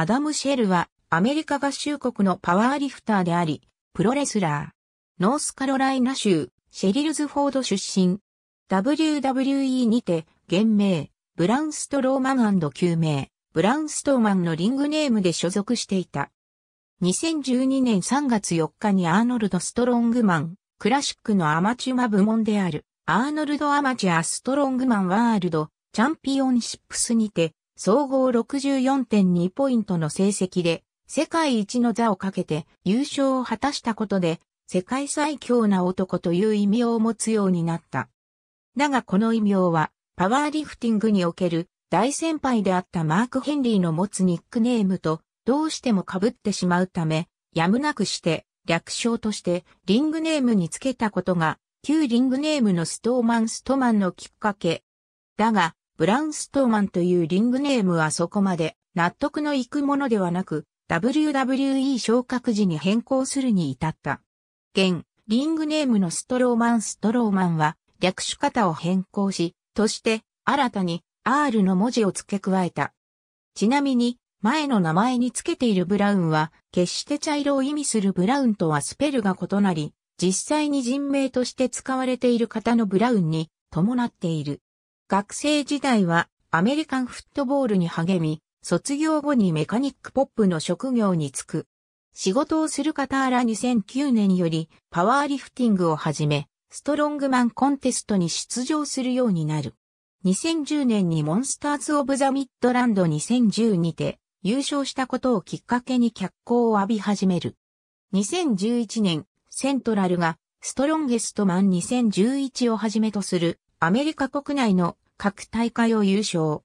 アダム・シェルはアメリカ合衆国のパワーリフターであり、プロレスラー。ノースカロライナ州、シェリルズフォード出身。WWE にて、現名、ブラウンストローマン旧名、ブラウンストーマンのリングネームで所属していた。2012年3月4日にアーノルド・ストロングマン、クラシックのアマチュア部門である、アーノルド・アマチュア・ストロングマン・ワールド、チャンピオンシップスにて、総合64.2ポイントの成績で、世界一の座をかけて優勝を果たしたことで、世界最強な男という異名を持つようになった。だがこの異名は、パワーリフティングにおける大先輩であったマーク・ヘンリーの持つニックネームとどうしても被ってしまうため、やむなくして略称としてリングネームにつけたことが旧リングネームのストーマン・ストマンのきっかけ。だが、ブラウンストーマンというリングネームはそこまで納得のいくものではなく、WWE 昇格時に変更するに至った。現、リングネームのストローマンストローマンは略し方を変更し、として新たに R の文字を付け加えた。ちなみに、前の名前に付けているブラウンは、決して茶色を意味するブラウンとはスペルが異なり、実際に人名として使われている方のブラウンに伴っている。学生時代はアメリカンフットボールに励み、卒業後にメカニックポップの職業に就く。仕事をする傍ら2009年よりパワーリフティングをはじめ、ストロングマンコンテストに出場するようになる。2010年にモンスターズ・オブ・ザ・ミッドランド2010にて優勝したことをきっかけに脚光を浴び始める。2011年、セントラルがストロンゲストマン2011をはじめとするアメリカ国内の各大会を優勝。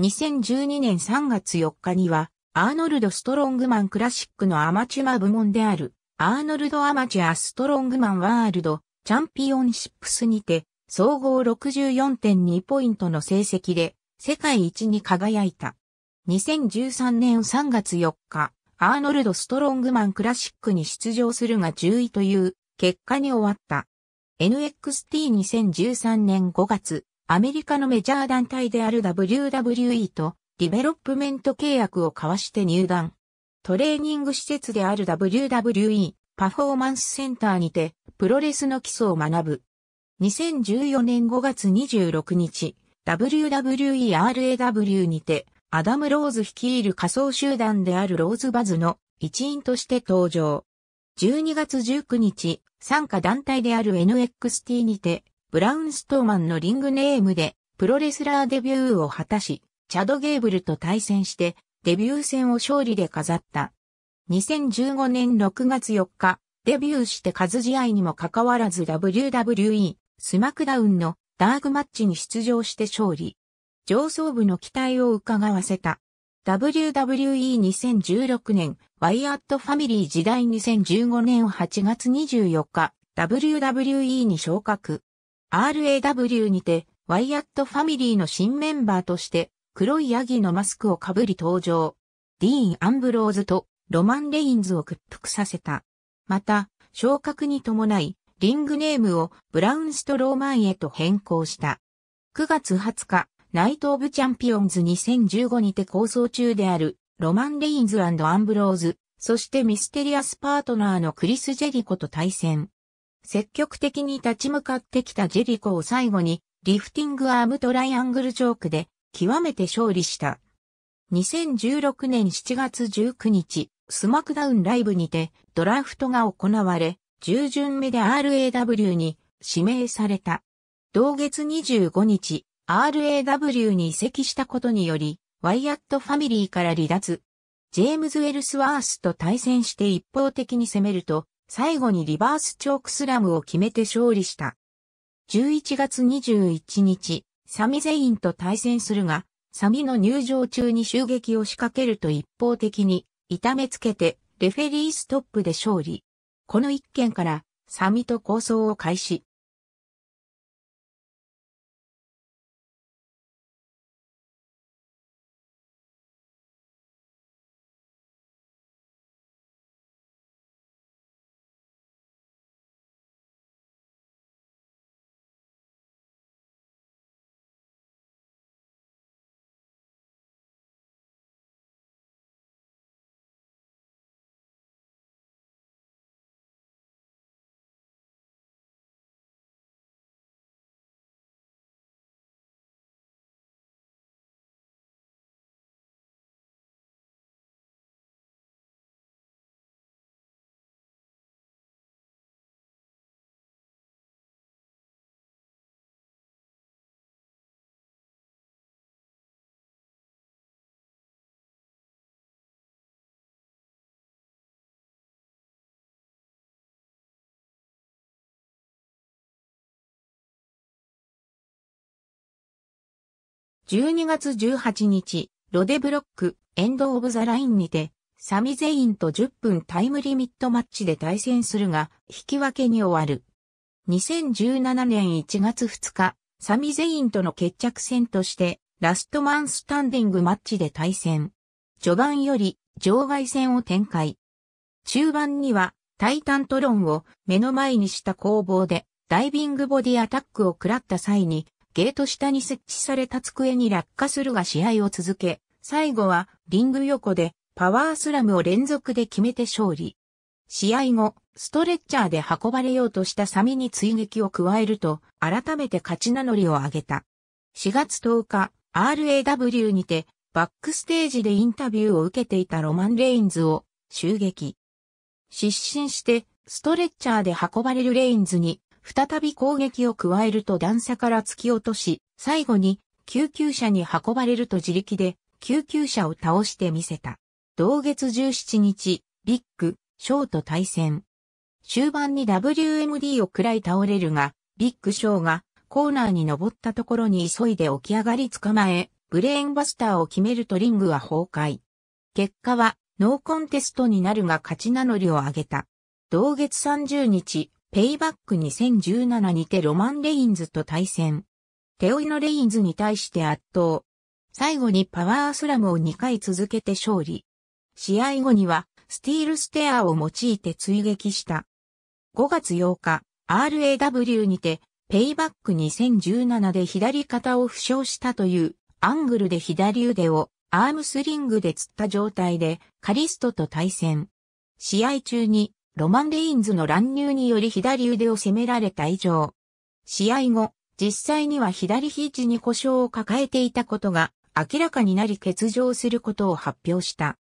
2012年3月4日には、アーノルド・ストロングマンクラシックのアマチュア部門である、アーノルド・アマチュア・ストロングマンワールド・チャンピオンシップスにて、総合64.2ポイントの成績で、世界一に輝いた。2013年3月4日、アーノルド・ストロングマンクラシックに出場するが10位という結果に終わった。NXT2013 年5月、アメリカのメジャー団体である WWE とディベロップメント契約を交わして入団。トレーニング施設である WWE パフォーマンスセンターにてプロレスの基礎を学ぶ。2014年5月26日、WWERAW にてアダム・ローズ率いる仮想集団であるローズバズの一員として登場。12月19日、参加団体である NXT にて、ブラウンストーマンのリングネームで、プロレスラーデビューを果たし、チャド・ゲーブルと対戦して、デビュー戦を勝利で飾った。2015年6月4日、デビューして数試合にもかかわらず WWE スマクダウンのダークマッチに出場して勝利。上層部の期待を伺わせた。WWE2016 年、ワイアットファミリー時代2015年8月24日、WWE に昇格。RAW にて、ワイアットファミリーの新メンバーとして、黒いヤギのマスクをかぶり登場。ディーン・アンブローズとロマン・レインズを屈服させた。また、昇格に伴い、リングネームをブラウン・ストローマンへと変更した。9月20日、ナイト・オブ・チャンピオンズ2015にて構想中である、ロマン・レインズアンブローズ、そしてミステリアスパートナーのクリス・ジェリコと対戦。積極的に立ち向かってきたジェリコを最後に、リフティングアームトライアングルチョークで、極めて勝利した。2016年7月19日、スマクダウンライブにて、ドラフトが行われ、従順目で RAW に指名された。同月25日、RAW に移籍したことにより、ワイアットファミリーから離脱。ジェームズ・ウェルスワースと対戦して一方的に攻めると、最後にリバースチョークスラムを決めて勝利した。11月21日、サミゼインと対戦するが、サミの入場中に襲撃を仕掛けると一方的に痛めつけてレフェリーストップで勝利。この一件からサミと構想を開始。12月18日、ロデブロック、エンド・オブ・ザ・ラインにて、サミゼインと10分タイムリミットマッチで対戦するが、引き分けに終わる。2017年1月2日、サミゼインとの決着戦として、ラストマンスタンディングマッチで対戦。序盤より場外戦を展開。中盤にはタイタントロンを目の前にした攻防でダイビングボディアタックを食らった際にゲート下に設置された机に落下するが試合を続け、最後はリング横でパワースラムを連続で決めて勝利。試合後、ストレッチャーで運ばれようとしたサミに追撃を加えると、改めて勝ち名乗りを上げた。4月10日、RAW にて、バックステージでインタビューを受けていたロマン・レインズを襲撃。失神して、ストレッチャーで運ばれるレインズに再び攻撃を加えると段差から突き落とし、最後に救急車に運ばれると自力で救急車を倒してみせた。同月17日、ビッグ、ショーと対戦。終盤に WMD を食らい倒れるが、ビッグショーがコーナーに登ったところに急いで起き上がり捕まえ、ブレーンバスターを決めるとリングは崩壊。結果はノーコンテストになるが勝ち名乗りを上げた。同月30日、ペイバック2017にてロマン・レインズと対戦。手負いのレインズに対して圧倒。最後にパワースラムを2回続けて勝利。試合後には、スティールステアを用いて追撃した。5月8日、RAW にて、ペイバック2017で左肩を負傷したという、アングルで左腕をアームスリングで釣った状態で、カリストと対戦。試合中にロマン・レインズの乱入により左腕を攻められた以上。試合後、実際には左肘に故障を抱えていたことが明らかになり欠場することを発表した。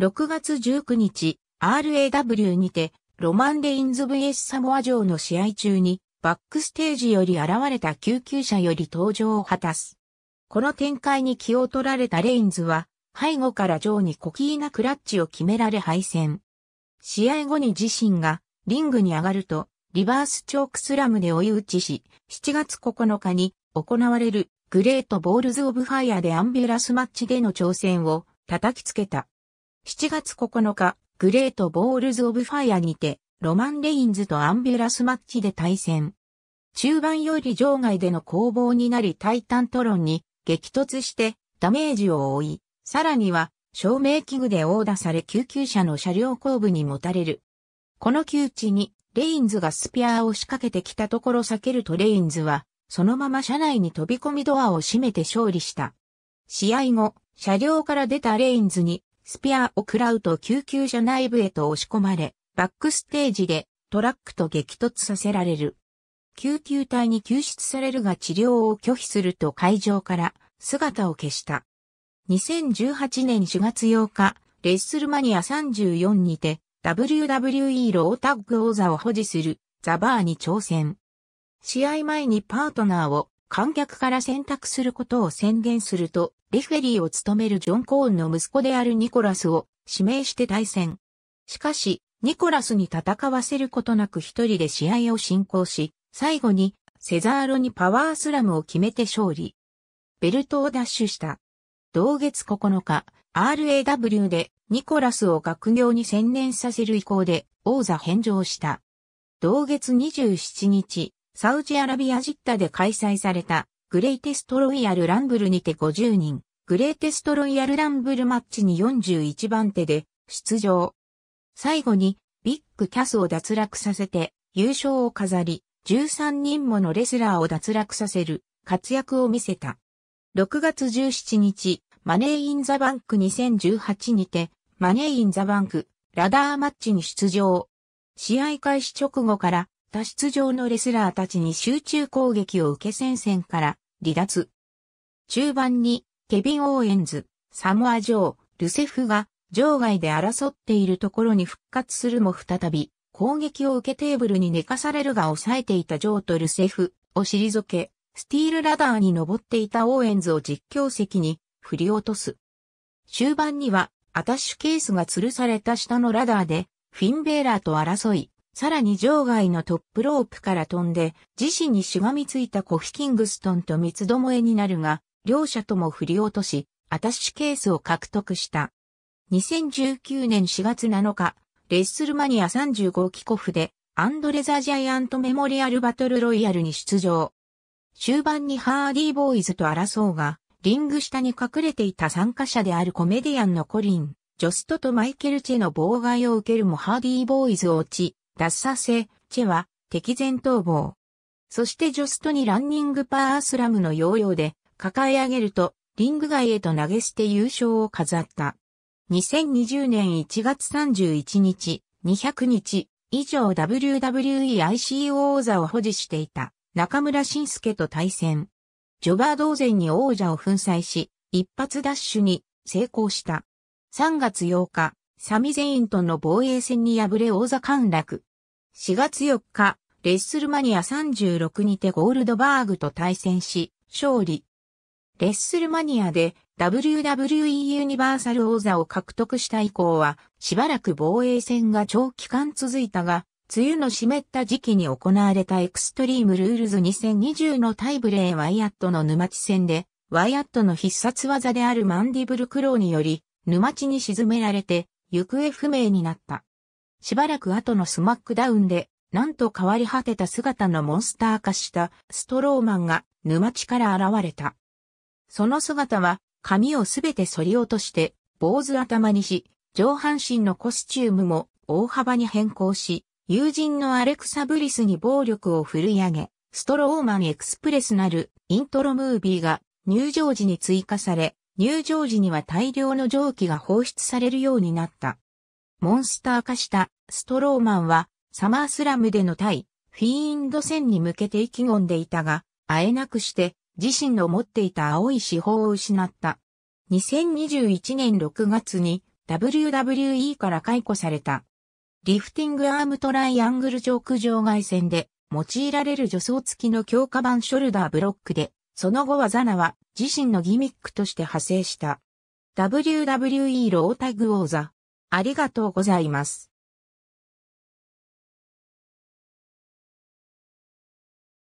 6月19日、RAW にて、ロマン・レインズ VS サモア城の試合中に、バックステージより現れた救急車より登場を果たす。この展開に気を取られたレインズは、背後からジにコキーなクラッチを決められ敗戦。試合後に自身がリングに上がると、リバースチョークスラムで追い打ちし、7月9日に行われるグレートボールズオブファイアでアンビュラスマッチでの挑戦を叩きつけた。7月9日、グレートボールズオブファイアにて、ロマン・レインズとアンビュラスマッチで対戦。中盤より場外での攻防になりタイタントロンに激突してダメージを負い、さらには照明器具で殴打され救急車の車両後部に持たれる。この窮地に、レインズがスピアーを仕掛けてきたところ避けるとレインズは、そのまま車内に飛び込みドアを閉めて勝利した。試合後、車両から出たレインズに、スピアーを食らうと救急車内部へと押し込まれ、バックステージでトラックと激突させられる。救急隊に救出されるが治療を拒否すると会場から姿を消した。2018年4月8日、レッスルマニア34にて、WWE ロータッグ王座を保持するザバーに挑戦。試合前にパートナーを観客から選択することを宣言すると、レフェリーを務めるジョン・コーンの息子であるニコラスを指名して対戦。しかし、ニコラスに戦わせることなく一人で試合を進行し、最後にセザーロにパワースラムを決めて勝利。ベルトを奪取した。同月9日、RAW でニコラスを学業に専念させる意向で王座返上した。同月27日、サウジアラビアジッタで開催されたグレイテストロイヤルランブルにて50人、グレイテストロイヤルランブルマッチに41番手で出場。最後にビッグキャスを脱落させて優勝を飾り、13人ものレスラーを脱落させる活躍を見せた。6月17日、マネーインザバンク2018にて、マネーインザバンク、ラダーマッチに出場。試合開始直後から、他出場のレスラーたちに集中攻撃を受け戦線から離脱。中盤に、ケビン・オーエンズ、サモア・ジョー、ルセフが、場外で争っているところに復活するも再び、攻撃を受けテーブルに寝かされるが抑えていたジョーとルセフを退け、スティールラダーに登っていたオーエンズを実況席に振り落とす。終盤にはアタッシュケースが吊るされた下のラダーでフィンベーラーと争い、さらに場外のトップロープから飛んで自身にしがみついたコフィキングストンと三つどもえになるが、両者とも振り落とし、アタッシュケースを獲得した。2019年4月7日、レッスルマニア35キコフで、アンドレザ・ージャイアント・メモリアル・バトル・ロイヤルに出場。終盤にハーディーボーイズと争うが、リング下に隠れていた参加者であるコメディアンのコリン、ジョストとマイケル・チェの妨害を受けるもハーディーボーイズを落ち、脱させ、チェは敵前逃亡。そしてジョストにランニングパースラムの要領で抱え上げると、リング外へと投げ捨て優勝を飾った。2020年1月31日、200日以上 WWEICO 王座を保持していた。中村晋介と対戦。ジョバー同然に王者を粉砕し、一発ダッシュに成功した。3月8日、サミゼインとの防衛戦に敗れ王座陥落。4月4日、レッスルマニア36にてゴールドバーグと対戦し、勝利。レッスルマニアで WWE ユニバーサル王座を獲得した以降は、しばらく防衛戦が長期間続いたが、梅雨の湿った時期に行われたエクストリームルールズ2020のタイブレーワイアットの沼地戦で、ワイアットの必殺技であるマンディブルクローにより、沼地に沈められて、行方不明になった。しばらく後のスマックダウンで、なんと変わり果てた姿のモンスター化したストローマンが沼地から現れた。その姿は髪をすべて反り落として坊主頭にし、上半身のコスチュームも大幅に変更し、友人のアレクサ・ブリスに暴力を振り上げ、ストローマンエクスプレスなるイントロムービーが入場時に追加され、入場時には大量の蒸気が放出されるようになった。モンスター化したストローマンはサマースラムでの対フィーンド戦に向けて意気込んでいたが、あえなくして自身の持っていた青い司法を失った。2021年6月に WWE から解雇された。リフティングアームトライアングルジョーク場外線で用いられる助走付きの強化版ショルダーブロックで、その後はザナは自身のギミックとして派生した。WWE ロータグ王座。ありがとうございます。